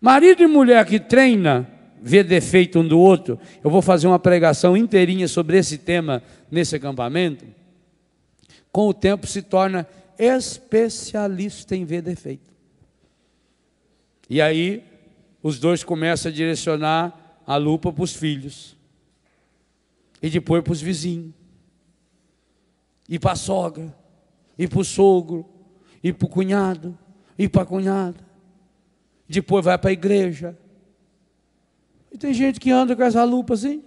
Marido e mulher que treina, ver defeito um do outro. Eu vou fazer uma pregação inteirinha sobre esse tema nesse acampamento. Com o tempo se torna especialista em ver defeito. E aí os dois começam a direcionar a lupa para os filhos. E depois para os vizinhos. E para a sogra. E para o sogro. E para o cunhado. E para a cunhada depois vai para a igreja. E tem gente que anda com essa lupa assim,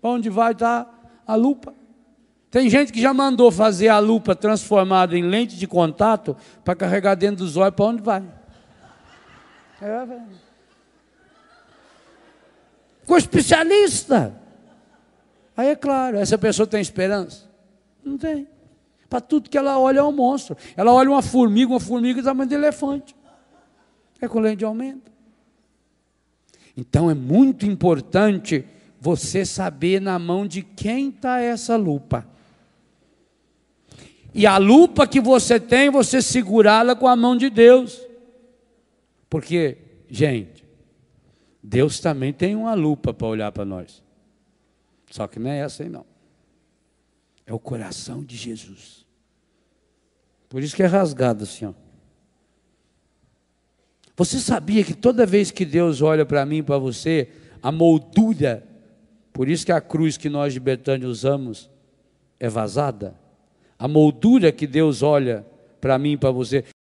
para onde vai estar tá a lupa. Tem gente que já mandou fazer a lupa transformada em lente de contato para carregar dentro dos olhos para onde vai. É, Ficou especialista. Aí é claro, essa pessoa tem esperança? Não tem. Para tudo que ela olha é um monstro. Ela olha uma formiga, uma formiga do tamanho de elefante é com lei de aumento. Então é muito importante você saber na mão de quem está essa lupa. E a lupa que você tem, você segurá-la com a mão de Deus. Porque, gente, Deus também tem uma lupa para olhar para nós. Só que não é essa aí, não. É o coração de Jesus. Por isso que é rasgado assim, ó. Você sabia que toda vez que Deus olha para mim, para você, a moldura, por isso que a cruz que nós de Betânia usamos é vazada? A moldura que Deus olha para mim, para você,